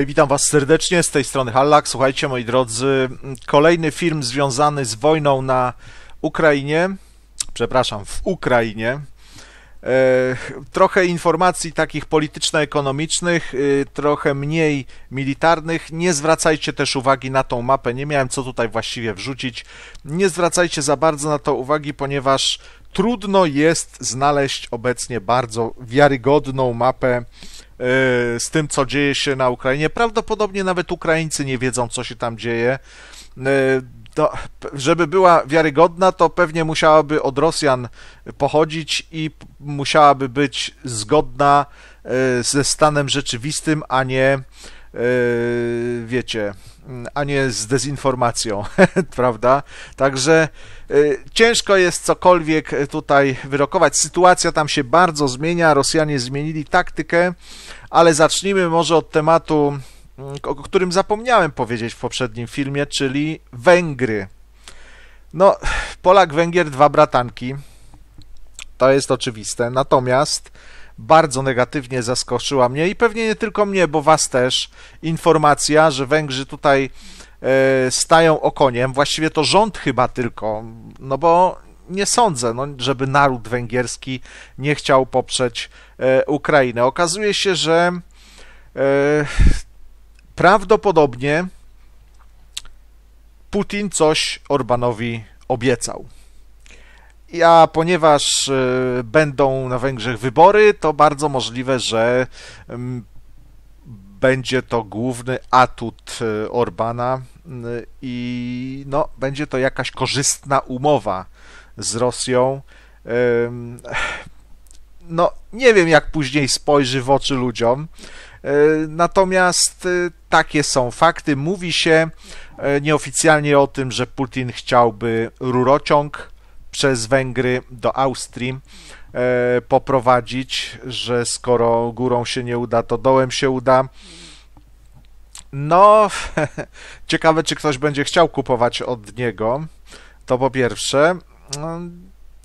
Hej, witam Was serdecznie, z tej strony Hallak. Słuchajcie, moi drodzy, kolejny film związany z wojną na Ukrainie, przepraszam, w Ukrainie. E, trochę informacji takich polityczno-ekonomicznych, e, trochę mniej militarnych. Nie zwracajcie też uwagi na tą mapę. Nie miałem co tutaj właściwie wrzucić. Nie zwracajcie za bardzo na to uwagi, ponieważ trudno jest znaleźć obecnie bardzo wiarygodną mapę Y, z tym, co dzieje się na Ukrainie. Prawdopodobnie nawet Ukraińcy nie wiedzą, co się tam dzieje. Y, to, żeby była wiarygodna, to pewnie musiałaby od Rosjan pochodzić i musiałaby być zgodna y, ze stanem rzeczywistym, a nie Yy, wiecie, mm, a nie z dezinformacją, prawda? Także yy, ciężko jest cokolwiek tutaj wyrokować. Sytuacja tam się bardzo zmienia, Rosjanie zmienili taktykę, ale zacznijmy może od tematu, mm, o którym zapomniałem powiedzieć w poprzednim filmie, czyli Węgry. No, Polak, Węgier, dwa bratanki. To jest oczywiste. Natomiast bardzo negatywnie zaskoczyła mnie i pewnie nie tylko mnie, bo was też informacja, że Węgrzy tutaj e, stają okoniem, właściwie to rząd chyba tylko, no bo nie sądzę, no, żeby naród węgierski nie chciał poprzeć e, Ukrainy. Okazuje się, że e, prawdopodobnie Putin coś Orbanowi obiecał a ponieważ e, będą na Węgrzech wybory, to bardzo możliwe, że mm, będzie to główny atut e, Orbana i no, będzie to jakaś korzystna umowa z Rosją. No, nie wiem, jak później spojrzy w oczy ludziom. E, natomiast takie są fakty. Mówi się nieoficjalnie o tym, że Putin chciałby rurociąg przez Węgry do Austrii e, poprowadzić, że skoro górą się nie uda, to dołem się uda. No, ciekawe, czy ktoś będzie chciał kupować od niego. To po pierwsze. No,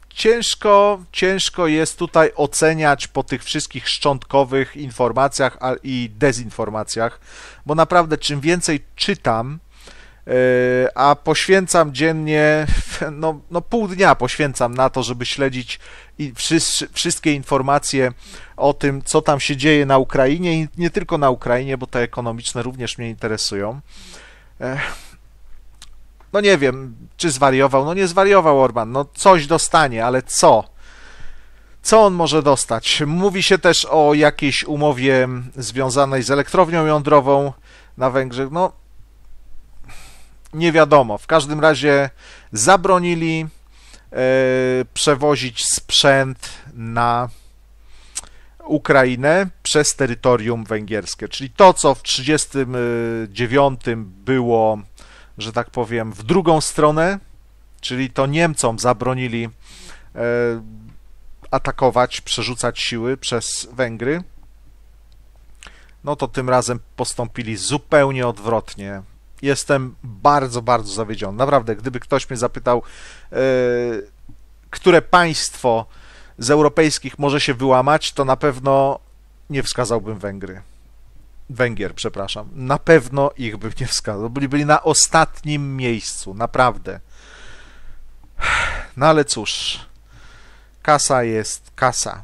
ciężko, ciężko jest tutaj oceniać po tych wszystkich szczątkowych informacjach i dezinformacjach, bo naprawdę czym więcej czytam, E, a poświęcam dziennie, no, no pół dnia poświęcam na to, żeby śledzić i wszystkie informacje o tym, co tam się dzieje na Ukrainie i nie tylko na Ukrainie, bo te ekonomiczne również mnie interesują. E, no nie wiem, czy zwariował. No nie zwariował Orban. No coś dostanie, ale co? Co on może dostać? Mówi się też o jakiejś umowie związanej z elektrownią jądrową na Węgrzech. No nie wiadomo. W każdym razie zabronili e, przewozić sprzęt na Ukrainę przez terytorium węgierskie. Czyli to, co w 1939 było, że tak powiem, w drugą stronę, czyli to Niemcom zabronili e, atakować, przerzucać siły przez Węgry, no to tym razem postąpili zupełnie odwrotnie jestem bardzo, bardzo zawiedziony. Naprawdę, gdyby ktoś mnie zapytał, e, które państwo z europejskich może się wyłamać, to na pewno nie wskazałbym Węgry. Węgier, przepraszam. Na pewno ich bym nie wskazał. Byli, byli na ostatnim miejscu, naprawdę. No ale cóż, kasa jest kasa.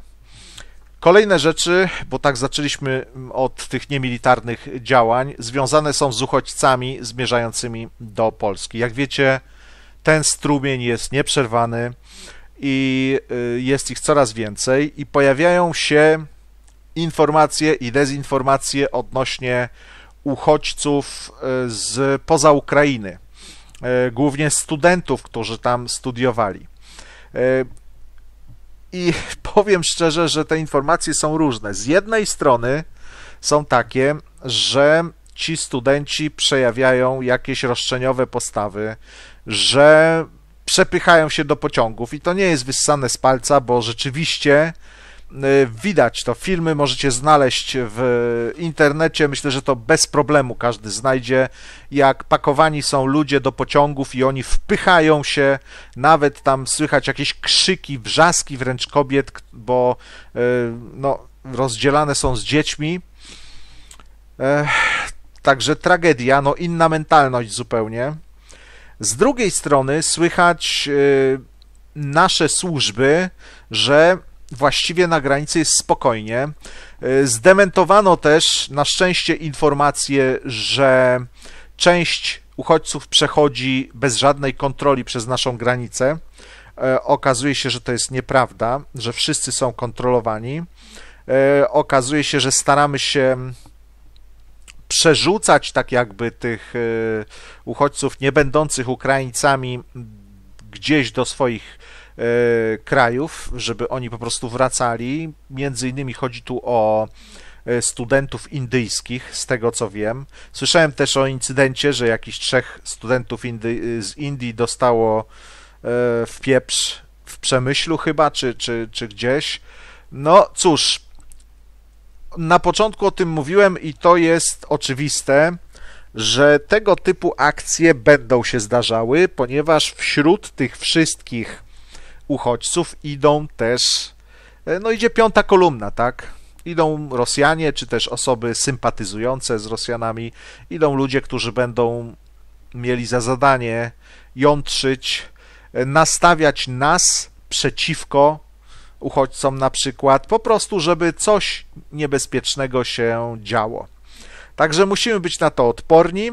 Kolejne rzeczy, bo tak zaczęliśmy od tych niemilitarnych działań, związane są z uchodźcami zmierzającymi do Polski. Jak wiecie, ten strumień jest nieprzerwany i y, jest ich coraz więcej, i pojawiają się informacje i dezinformacje odnośnie uchodźców y, z poza Ukrainy, y, głównie studentów, którzy tam studiowali. I powiem szczerze, że te informacje są różne. Z jednej strony są takie, że ci studenci przejawiają jakieś roszczeniowe postawy, że przepychają się do pociągów i to nie jest wyssane z palca, bo rzeczywiście E, widać to. Filmy możecie znaleźć w internecie. Myślę, że to bez problemu każdy znajdzie, jak pakowani są ludzie do pociągów i oni wpychają się. Nawet tam słychać jakieś krzyki, wrzaski wręcz kobiet, bo e, no, rozdzielane są z dziećmi. E, także tragedia, no inna mentalność zupełnie. Z drugiej strony słychać nasze służby, że właściwie na granicy jest spokojnie. Y, zdementowano też na szczęście informację, że część uchodźców przechodzi bez żadnej kontroli przez naszą granicę. Y, okazuje się, że to jest nieprawda, że wszyscy są kontrolowani. Y, okazuje się, że staramy się przerzucać tak jakby tych uchodźców niebędących Ukraińcami gdzieś do swoich E, krajów, żeby oni po prostu wracali. Między innymi chodzi tu o e, studentów indyjskich, z tego co wiem. Słyszałem też o incydencie, że jakiś trzech studentów Indy z Indii dostało e, w pieprz w przemyślu chyba, czy, czy, czy gdzieś. No cóż, na początku o tym mówiłem i to jest oczywiste, że tego typu akcje będą się zdarzały, ponieważ wśród tych wszystkich uchodźców idą też, e, no idzie piąta kolumna, tak? Idą Rosjanie, czy też osoby sympatyzujące z Rosjanami, idą ludzie, którzy będą mieli za zadanie jątrzyć, e, nastawiać nas przeciwko uchodźcom, na przykład, po prostu, żeby coś niebezpiecznego się działo. Także musimy być na to odporni.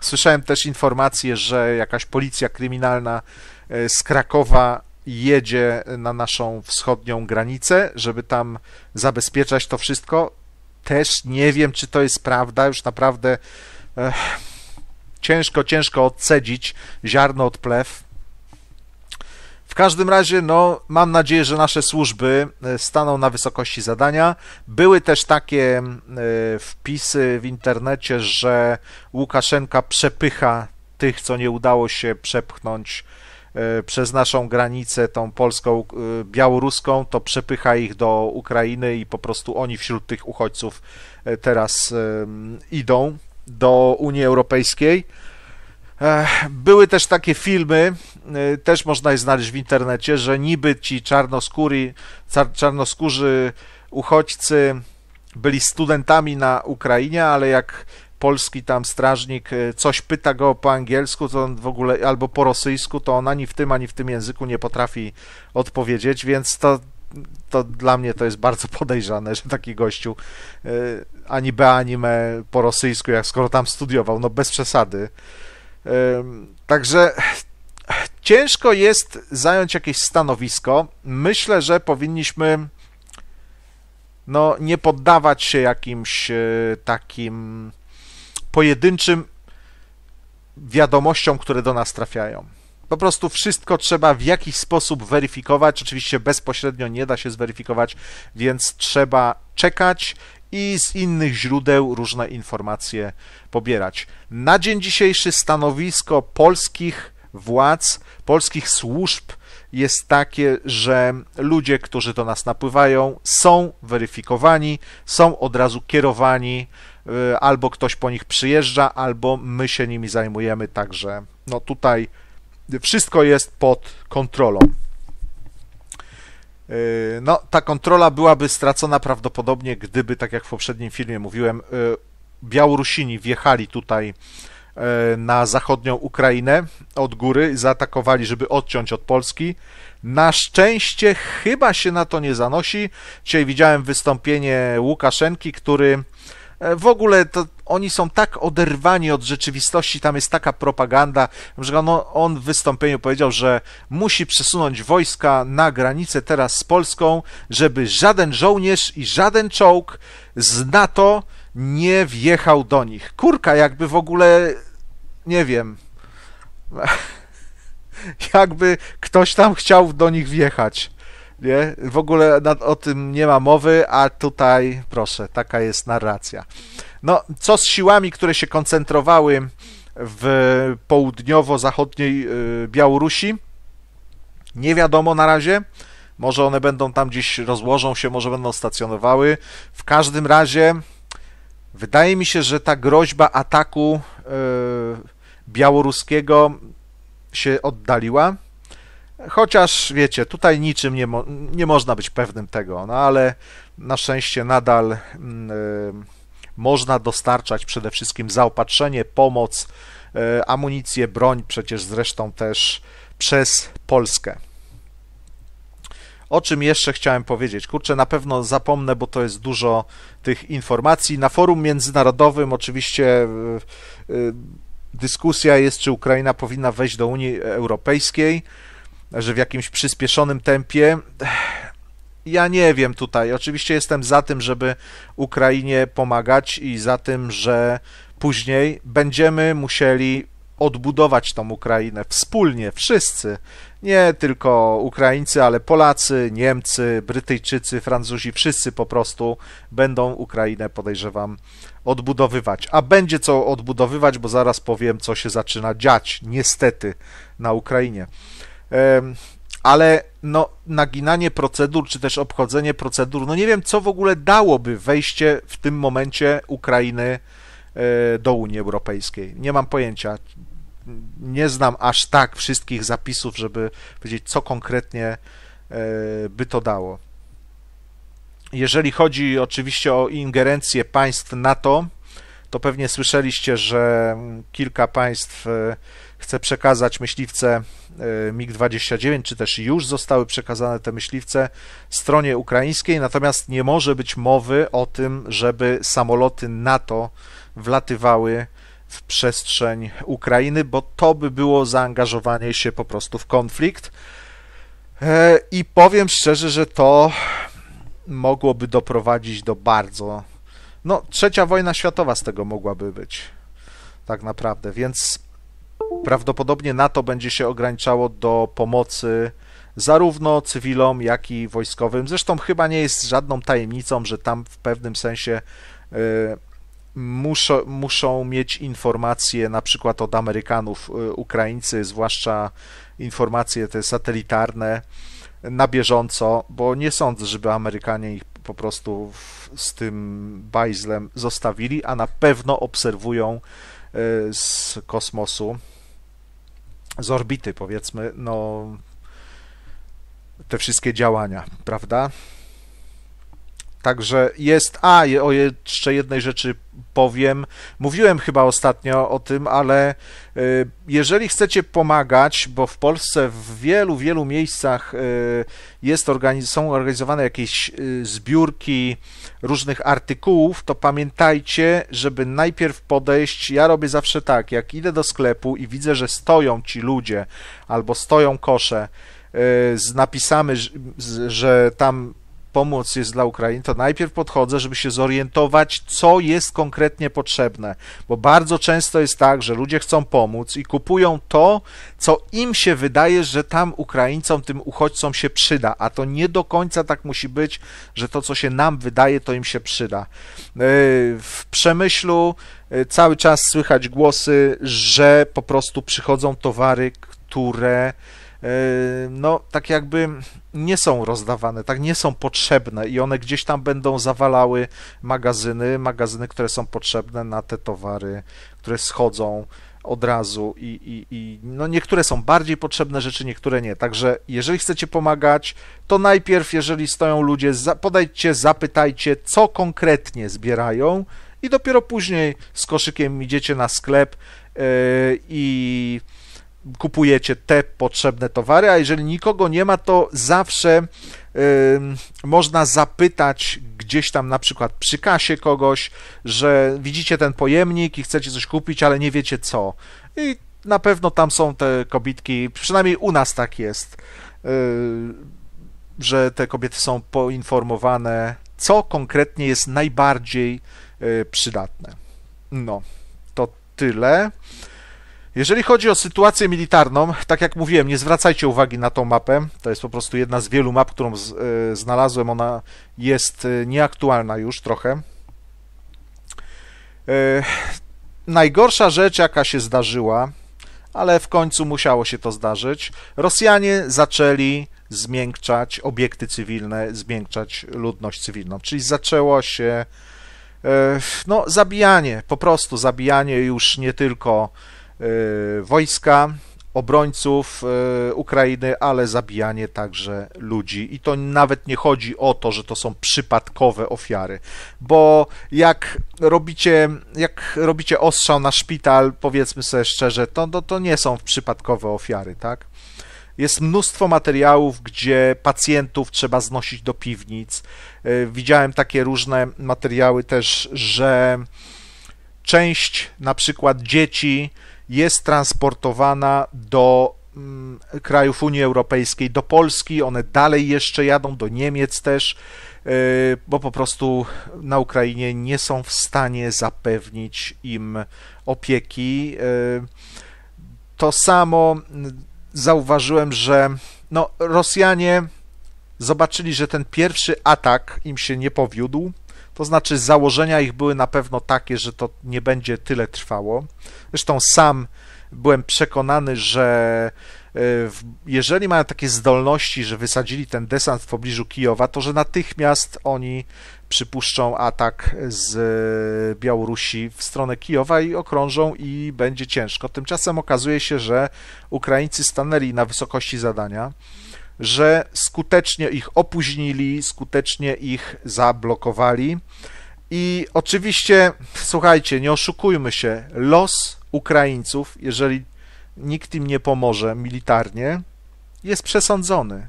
Słyszałem też informację, że jakaś policja kryminalna e, z Krakowa jedzie na naszą wschodnią granicę, żeby tam zabezpieczać to wszystko. Też nie wiem, czy to jest prawda, już naprawdę ech, ciężko, ciężko odcedzić ziarno od plew. W każdym razie, no, mam nadzieję, że nasze służby eh, staną na wysokości zadania. Były też takie eh, wpisy w internecie, że Łukaszenka przepycha tych, co nie udało się przepchnąć E, przez naszą granicę, tą polską, e, białoruską, to przepycha ich do Ukrainy i po prostu oni wśród tych uchodźców e, teraz idą do Unii Europejskiej. Były też takie filmy, też można je znaleźć w internecie, że niby ci czarnoskóry czarnoskórzy uchodźcy byli studentami na Ukrainie, ale jak polski tam strażnik e, coś pyta go po angielsku, to on w ogóle albo po rosyjsku, to on ani w tym, ani w tym języku nie potrafi odpowiedzieć, więc to, to dla mnie to jest bardzo podejrzane, że taki gościu e, ani B, ani me po rosyjsku, jak skoro tam studiował, no bez przesady. Także ciężko jest zająć jakieś stanowisko. Myślę, że powinniśmy no, nie poddawać się jakimś e, takim pojedynczym wiadomościom, które do nas trafiają. Po prostu wszystko trzeba w jakiś sposób weryfikować. Oczywiście bezpośrednio nie da się zweryfikować, więc trzeba czekać i z innych źródeł różne informacje pobierać. Na dzień dzisiejszy stanowisko polskich władz, polskich służb jest takie, że ludzie, którzy do nas napływają, są weryfikowani, są od razu kierowani Y, albo ktoś po nich przyjeżdża, albo my się nimi zajmujemy, także no tutaj wszystko jest pod kontrolą. Y, no, ta kontrola byłaby stracona prawdopodobnie, gdyby, tak jak w poprzednim filmie mówiłem, y, Białorusini wjechali tutaj na zachodnią Ukrainę od góry, zaatakowali, żeby odciąć od Polski. Na szczęście chyba się na to nie zanosi. Dzisiaj widziałem wystąpienie Łukaszenki, który E, w ogóle to oni są tak oderwani od rzeczywistości, tam jest taka propaganda, że on, no, on w wystąpieniu powiedział, że musi przesunąć wojska na granicę teraz z Polską, żeby żaden żołnierz i żaden czołg z NATO nie wjechał do nich. Kurka, jakby w ogóle nie wiem. Jakby ktoś tam chciał do nich wjechać. Nie? W ogóle nad, o tym nie ma mowy, a tutaj, proszę, taka jest narracja. No, co z siłami, które się koncentrowały w południowo-zachodniej y, Białorusi? Nie wiadomo na razie. Może one będą tam gdzieś rozłożą się, może będą stacjonowały. W każdym razie wydaje mi się, że ta groźba ataku y, białoruskiego się oddaliła. Chociaż wiecie, tutaj niczym nie, mo nie można być pewnym tego, no ale na szczęście nadal mm, e, można dostarczać przede wszystkim zaopatrzenie, pomoc, e, amunicję, broń, przecież zresztą też przez Polskę. O czym jeszcze chciałem powiedzieć? Kurczę, na pewno zapomnę, bo to jest dużo tych informacji. Na forum międzynarodowym oczywiście e, dyskusja jest, czy Ukraina powinna wejść do Unii Europejskiej że w jakimś przyspieszonym tempie. Ja nie wiem tutaj. Oczywiście jestem za tym, żeby Ukrainie pomagać i za tym, że później będziemy musieli odbudować tą Ukrainę wspólnie, wszyscy. Nie tylko Ukraińcy, ale Polacy, Niemcy, Brytyjczycy, Francuzi, wszyscy po prostu będą Ukrainę, podejrzewam, odbudowywać. A będzie co odbudowywać, bo zaraz powiem, co się zaczyna dziać, niestety, na Ukrainie ale no, naginanie procedur, czy też obchodzenie procedur, no nie wiem, co w ogóle dałoby wejście w tym momencie Ukrainy e, do Unii Europejskiej. Nie mam pojęcia. Nie znam aż tak wszystkich zapisów, żeby powiedzieć, co konkretnie e, by to dało. Jeżeli chodzi oczywiście o ingerencję państw NATO, to pewnie słyszeliście, że kilka państw e, chce przekazać myśliwce e, MiG-29, czy też już zostały przekazane te myśliwce stronie ukraińskiej, natomiast nie może być mowy o tym, żeby samoloty NATO wlatywały w przestrzeń Ukrainy, bo to by było zaangażowanie się po prostu w konflikt. E, I powiem szczerze, że to mogłoby doprowadzić do bardzo. No, trzecia wojna światowa z tego mogłaby być. Tak naprawdę, więc prawdopodobnie NATO będzie się ograniczało do pomocy zarówno cywilom, jak i wojskowym. Zresztą chyba nie jest żadną tajemnicą, że tam w pewnym sensie y, muszą, muszą mieć informacje na przykład od Amerykanów, y, Ukraińcy, zwłaszcza informacje te satelitarne na bieżąco, bo nie sądzę, żeby Amerykanie ich po prostu z tym bajzlem zostawili, a na pewno obserwują y, z kosmosu z orbity, powiedzmy, no, te wszystkie działania, prawda? Także jest. A, o jeszcze jednej rzeczy powiem. Mówiłem chyba ostatnio o tym, ale y, jeżeli chcecie pomagać, bo w Polsce w wielu, wielu miejscach y, jest organiz- są organizowane jakieś y, zbiórki różnych artykułów, to pamiętajcie, żeby najpierw podejść. Ja robię zawsze tak, jak idę do sklepu i widzę, że stoją ci ludzie albo stoją kosze z napisami, że tam pomoc jest dla Ukrainy, to najpierw podchodzę, żeby się zorientować, co jest konkretnie potrzebne, bo bardzo często jest tak, że ludzie chcą pomóc i kupują to, co im się wydaje, że tam Ukraińcom, tym uchodźcom się przyda, a to nie do końca tak musi być, że to, co się nam wydaje, to im się przyda. E, w przemyślu e, cały czas słychać głosy, że po prostu przychodzą towary, które Yy, no tak jakby nie są rozdawane, tak nie są potrzebne i one gdzieś tam będą zawalały magazyny, magazyny, które są potrzebne na te towary, które schodzą od razu i, i, i no niektóre są bardziej potrzebne rzeczy, niektóre nie. Także jeżeli chcecie pomagać, to najpierw, jeżeli stoją ludzie, podajcie, zapytajcie, co konkretnie zbierają i dopiero później z koszykiem idziecie na sklep yy, i kupujecie te potrzebne towary, a jeżeli nikogo nie ma, to zawsze yy, można zapytać gdzieś tam na przykład przy kasie kogoś, że widzicie ten pojemnik i chcecie coś kupić, ale nie wiecie co. I na pewno tam są te kobitki, przynajmniej u nas tak jest, yy, że te kobiety są poinformowane, co konkretnie jest najbardziej yy, przydatne. No, to tyle. Jeżeli chodzi o sytuację militarną, tak jak mówiłem, nie zwracajcie uwagi na tą mapę. To jest po prostu jedna z wielu map, którą z, y, znalazłem. Ona jest y, nieaktualna już trochę. Y, najgorsza rzecz, jaka się zdarzyła, ale w końcu musiało się to zdarzyć. Rosjanie zaczęli zmiękczać obiekty cywilne, zmiękczać ludność cywilną, czyli zaczęło się no, zabijanie, po prostu zabijanie już nie tylko E, wojska, obrońców e, Ukrainy, ale zabijanie także ludzi. I to nawet nie chodzi o to, że to są przypadkowe ofiary, bo jak robicie, jak robicie ostrzał na szpital, powiedzmy sobie szczerze, to, to, to nie są przypadkowe ofiary, tak? Jest mnóstwo materiałów, gdzie pacjentów trzeba znosić do piwnic. E, widziałem takie różne materiały też, że część na przykład dzieci jest transportowana do mm, krajów Unii Europejskiej, do Polski. One dalej jeszcze jadą, do Niemiec też, e, bo po prostu na Ukrainie nie są w stanie zapewnić im opieki. E, to samo mm, zauważyłem, że no, Rosjanie zobaczyli, że ten pierwszy atak im się nie powiódł to znaczy, założenia ich były na pewno takie, że to nie będzie tyle trwało. Zresztą sam byłem przekonany, że e, jeżeli mają takie zdolności, że wysadzili ten desant w pobliżu Kijowa, to że natychmiast oni przypuszczą atak z e, Białorusi w stronę Kijowa i okrążą i będzie ciężko. Tymczasem okazuje się, że Ukraińcy stanęli na wysokości zadania że skutecznie ich opóźnili, skutecznie ich zablokowali. I oczywiście, słuchajcie, nie oszukujmy się, los Ukraińców, jeżeli nikt im nie pomoże militarnie, jest przesądzony.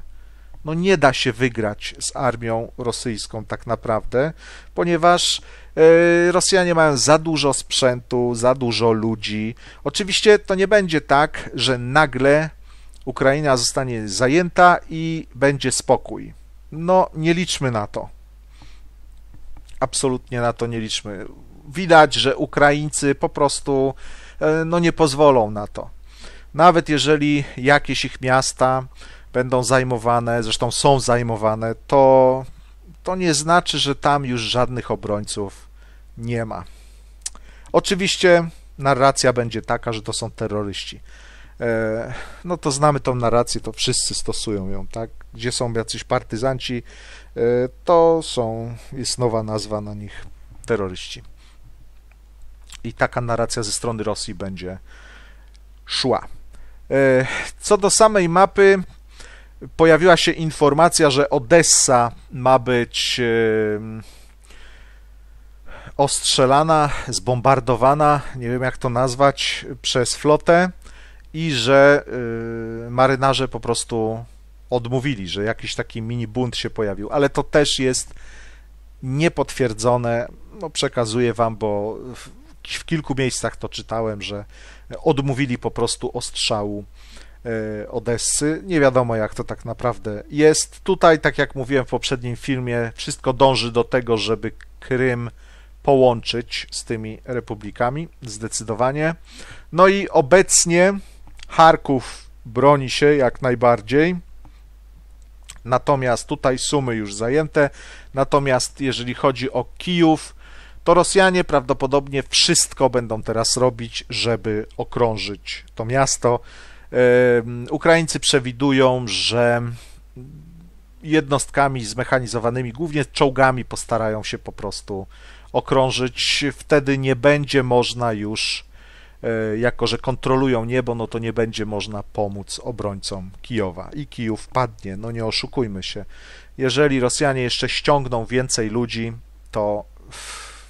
No nie da się wygrać z armią rosyjską tak naprawdę, ponieważ e, Rosjanie mają za dużo sprzętu, za dużo ludzi. Oczywiście to nie będzie tak, że nagle Ukraina zostanie zajęta i będzie spokój. No, nie liczmy na to. Absolutnie na to nie liczmy. Widać, że Ukraińcy po prostu e, no, nie pozwolą na to. Nawet jeżeli jakieś ich miasta będą zajmowane, zresztą są zajmowane, to, to nie znaczy, że tam już żadnych obrońców nie ma. Oczywiście narracja będzie taka, że to są terroryści. E, no to znamy tą narrację, to wszyscy stosują ją, tak? Gdzie są jacyś partyzanci, e, to są, jest nowa nazwa na nich, terroryści. I taka narracja ze strony Rosji będzie szła. E, co do samej mapy, pojawiła się informacja, że Odessa ma być ostrzelana, zbombardowana, nie wiem jak to nazwać, przez flotę i że y, marynarze po prostu odmówili, że jakiś taki mini bunt się pojawił, ale to też jest niepotwierdzone. No, przekazuję wam, bo w, w kilku miejscach to czytałem, że odmówili po prostu ostrzału y, Odessy. Nie wiadomo, jak to tak naprawdę jest. Tutaj, tak jak mówiłem w poprzednim filmie, wszystko dąży do tego, żeby Krym połączyć z tymi republikami, zdecydowanie. No i obecnie Charków broni się jak najbardziej. Natomiast tutaj sumy już zajęte. Natomiast jeżeli chodzi o Kijów, to Rosjanie prawdopodobnie wszystko będą teraz robić, żeby okrążyć to miasto. Ukraińcy przewidują, że jednostkami zmechanizowanymi, głównie czołgami, postarają się po prostu okrążyć. Wtedy nie będzie można już E, jako że kontrolują niebo, no to nie będzie można pomóc obrońcom Kijowa. I Kijów padnie, no nie oszukujmy się. Jeżeli Rosjanie jeszcze ściągną więcej ludzi, to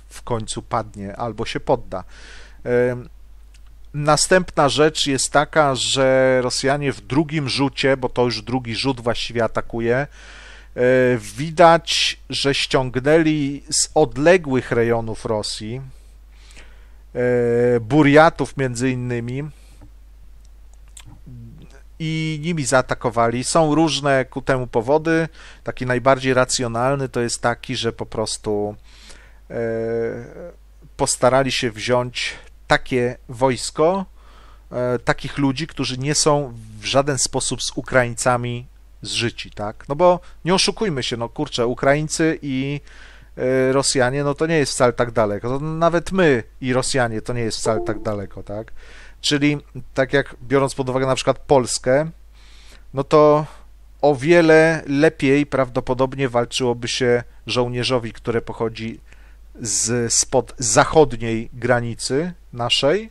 w końcu padnie albo się podda. E, następna rzecz jest taka, że Rosjanie w drugim rzucie, bo to już drugi rzut właściwie atakuje, e, widać, że ściągnęli z odległych rejonów Rosji, E, buriatów między innymi i nimi zaatakowali. Są różne ku temu powody. Taki najbardziej racjonalny to jest taki, że po prostu e, postarali się wziąć takie wojsko, e, takich ludzi, którzy nie są w żaden sposób z Ukraińcami zżyci, tak? No bo nie oszukujmy się, no kurczę, Ukraińcy i E, Rosjanie, no to nie jest wcale tak daleko. To no, nawet my i Rosjanie to nie jest wcale tak daleko, tak? Czyli tak jak biorąc pod uwagę na przykład Polskę, no to o wiele lepiej prawdopodobnie walczyłoby się żołnierzowi, który pochodzi z, spod zachodniej granicy naszej,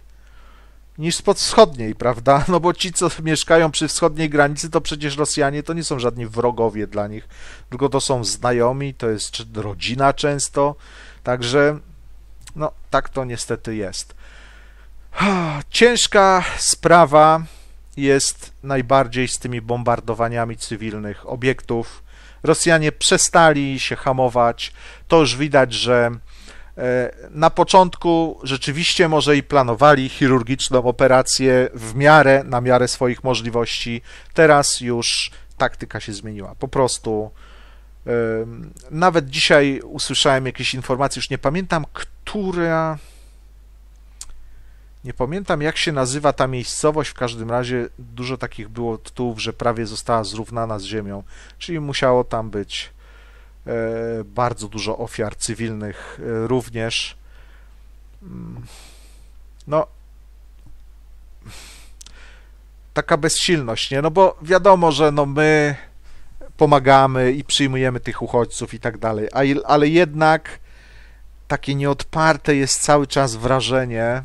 niż spod wschodniej, prawda? No bo ci, co mieszkają przy wschodniej granicy, to przecież Rosjanie to nie są żadni wrogowie dla nich, tylko to są znajomi, to jest rodzina często, także no tak to niestety jest. Ah, ciężka sprawa jest najbardziej z tymi bombardowaniami cywilnych obiektów. Rosjanie przestali się hamować. To już widać, że na początku rzeczywiście może i planowali chirurgiczną operację w miarę, na miarę swoich możliwości. Teraz już taktyka się zmieniła. Po prostu nawet dzisiaj usłyszałem jakieś informacje, już nie pamiętam, która. Nie pamiętam, jak się nazywa ta miejscowość. W każdym razie dużo takich było tytułów, że prawie została zrównana z ziemią, czyli musiało tam być E, bardzo dużo ofiar cywilnych e, również. Mm. No, taka bezsilność, nie? No bo wiadomo, że no my pomagamy i przyjmujemy tych uchodźców i tak dalej, ale jednak takie nieodparte jest cały czas wrażenie,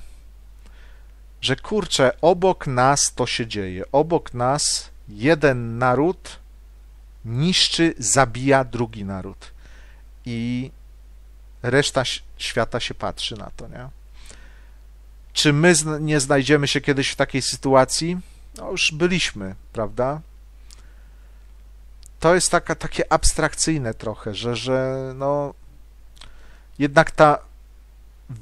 że kurczę, obok nas to się dzieje, obok nas jeden naród niszczy, zabija drugi naród. I reszta świata się patrzy na to, nie? Czy my nie znajdziemy się kiedyś w takiej sytuacji? No już byliśmy, prawda? To jest taka, takie abstrakcyjne trochę, że, że no, jednak ta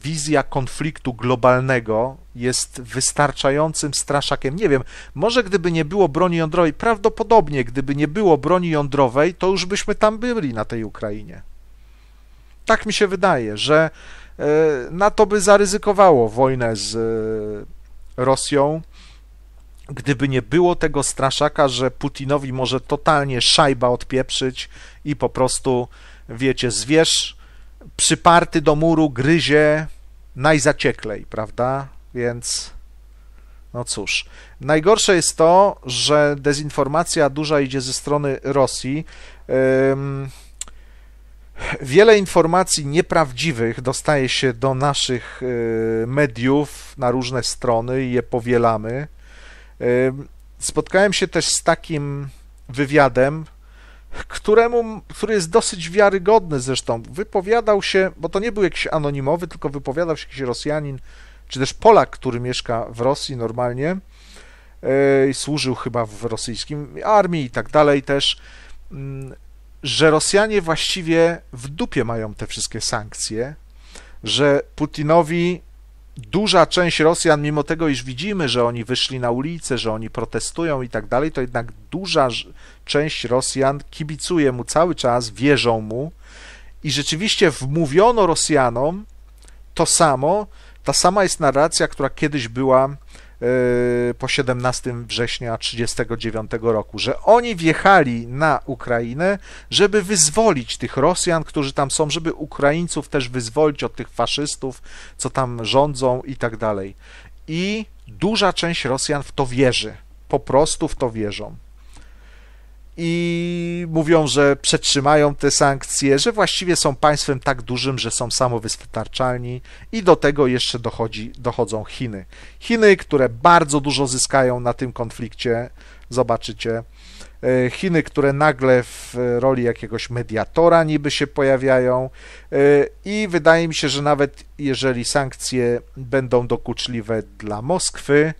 wizja konfliktu globalnego jest wystarczającym straszakiem. Nie wiem, może gdyby nie było broni jądrowej, prawdopodobnie gdyby nie było broni jądrowej, to już byśmy tam byli na tej Ukrainie. Tak mi się wydaje, że e, NATO by zaryzykowało wojnę z e, Rosją, gdyby nie było tego straszaka, że Putinowi może totalnie szajba odpieprzyć i po prostu, wiecie, zwierz przyparty do muru gryzie najzacieklej, prawda? Więc no cóż. Najgorsze jest to, że dezinformacja duża idzie ze strony Rosji. Wiele informacji nieprawdziwych dostaje się do naszych y, mediów na różne strony i je powielamy. Spotkałem się też z takim wywiadem któremu, który jest dosyć wiarygodny zresztą. Wypowiadał się, bo to nie był jakiś anonimowy, tylko wypowiadał się jakiś Rosjanin, czy też Polak, który mieszka w Rosji normalnie yy, służył chyba w rosyjskim armii i tak dalej też, yy, że Rosjanie właściwie w dupie mają te wszystkie sankcje, że Putinowi duża część Rosjan, mimo tego, iż widzimy, że oni wyszli na ulicę, że oni protestują i tak dalej, to jednak duża część Rosjan kibicuje mu cały czas, wierzą mu i rzeczywiście wmówiono Rosjanom to samo, ta sama jest narracja, która kiedyś była e, po 17 września 1939 roku, że oni wjechali na Ukrainę, żeby wyzwolić tych Rosjan, którzy tam są, żeby Ukraińców też wyzwolić od tych faszystów, co tam rządzą i tak dalej. I duża część Rosjan w to wierzy, po prostu w to wierzą i mówią, że przetrzymają te sankcje, że właściwie są państwem tak dużym, że są samowystarczalni i do tego jeszcze dochodzi, dochodzą Chiny. Chiny, które bardzo dużo zyskają na tym konflikcie, zobaczycie. E, Chiny, które nagle w roli jakiegoś mediatora niby się pojawiają e, i wydaje mi się, że nawet jeżeli sankcje będą dokuczliwe dla Moskwy, e,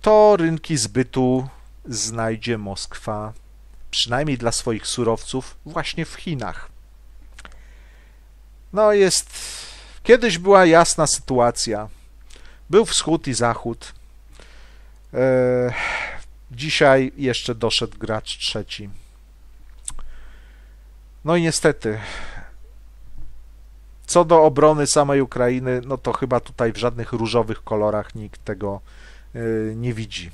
to rynki zbytu znajdzie Moskwa, przynajmniej dla swoich surowców, właśnie w Chinach. No jest. Kiedyś była jasna sytuacja. Był wschód i zachód. E, dzisiaj jeszcze doszedł gracz trzeci. No i niestety, co do obrony samej Ukrainy, no to chyba tutaj w żadnych różowych kolorach nikt tego e, nie widzi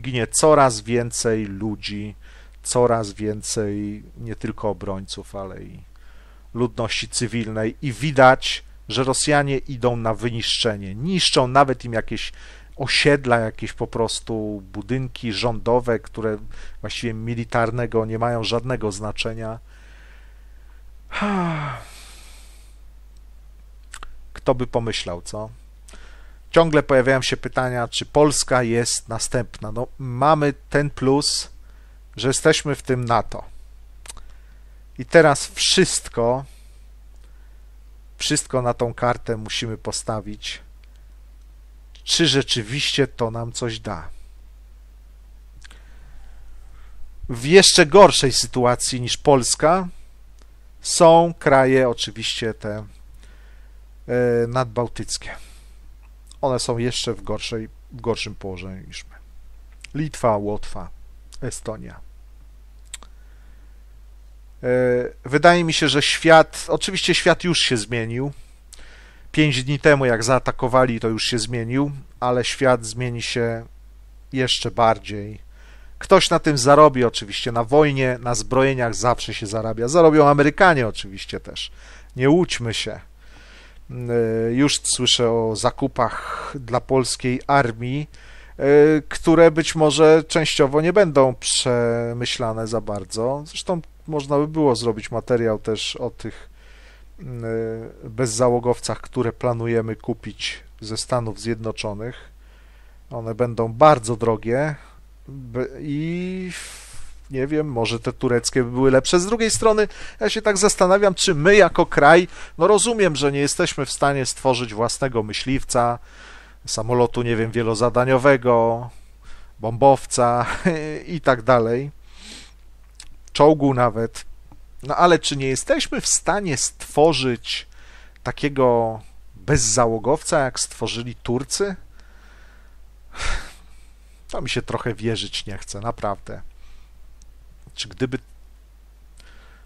ginie coraz więcej ludzi, coraz więcej nie tylko obrońców, ale i ludności cywilnej i widać, że Rosjanie idą na wyniszczenie. Niszczą nawet im jakieś osiedla, jakieś po prostu budynki rządowe, które właściwie militarnego nie mają żadnego znaczenia. Kto by pomyślał, co? ciągle pojawiają się pytania, czy Polska jest następna. No, mamy ten plus, że jesteśmy w tym NATO. I teraz wszystko, wszystko na tą kartę musimy postawić, czy rzeczywiście to nam coś da. W jeszcze gorszej sytuacji niż Polska są kraje, oczywiście te e, nadbałtyckie one są jeszcze w, gorszej, w gorszym położeniu niż my. Litwa, Łotwa, Estonia. E, wydaje mi się, że świat, oczywiście świat już się zmienił. Pięć dni temu, jak zaatakowali, to już się zmienił, ale świat zmieni się jeszcze bardziej. Ktoś na tym zarobi oczywiście, na wojnie, na zbrojeniach zawsze się zarabia. Zarobią Amerykanie oczywiście też. Nie łudźmy się. E, już słyszę o zakupach dla polskiej armii, e, które być może częściowo nie będą przemyślane za bardzo. Zresztą można by było zrobić materiał też o tych mm, e, bezzałogowcach, które planujemy kupić ze Stanów Zjednoczonych. One będą bardzo drogie i nie wiem, może te tureckie by były lepsze. Z drugiej strony, ja się tak zastanawiam, czy my jako kraj, no rozumiem, że nie jesteśmy w stanie stworzyć własnego myśliwca, samolotu, nie wiem, wielozadaniowego, bombowca i tak dalej, czołgu nawet. No ale czy nie jesteśmy w stanie stworzyć takiego bezzałogowca, jak stworzyli Turcy? To mi się trochę wierzyć nie chce, naprawdę czy gdyby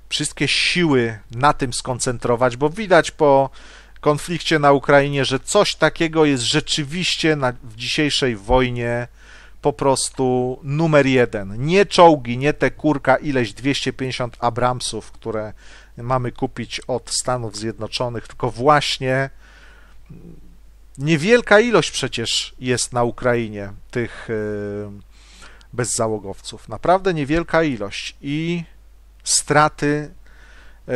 wszystkie siły na tym skoncentrować, bo widać po konflikcie na Ukrainie, że coś takiego jest rzeczywiście na, w dzisiejszej wojnie po prostu numer jeden. Nie czołgi, nie te kurka ileś 250 Abramsów, które mamy kupić od Stanów Zjednoczonych, tylko właśnie niewielka ilość przecież jest na Ukrainie tych. Yy, bez załogowców. Naprawdę niewielka ilość i straty e,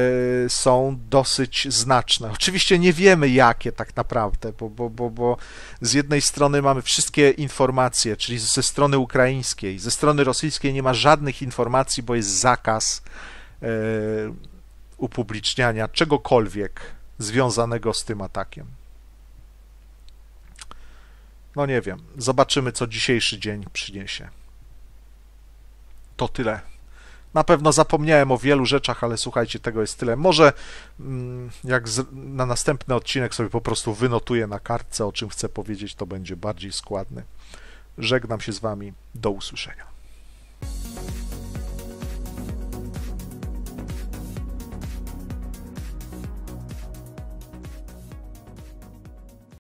są dosyć znaczne. Oczywiście nie wiemy jakie tak naprawdę, bo, bo, bo, bo z jednej strony mamy wszystkie informacje, czyli ze strony ukraińskiej, ze strony rosyjskiej nie ma żadnych informacji, bo jest zakaz e, upubliczniania czegokolwiek związanego z tym atakiem. No nie wiem, zobaczymy co dzisiejszy dzień przyniesie to tyle. Na pewno zapomniałem o wielu rzeczach, ale słuchajcie, tego jest tyle. Może mm, jak na następny odcinek sobie po prostu wynotuję na kartce, o czym chcę powiedzieć, to będzie bardziej składny. Żegnam się z Wami. Do usłyszenia.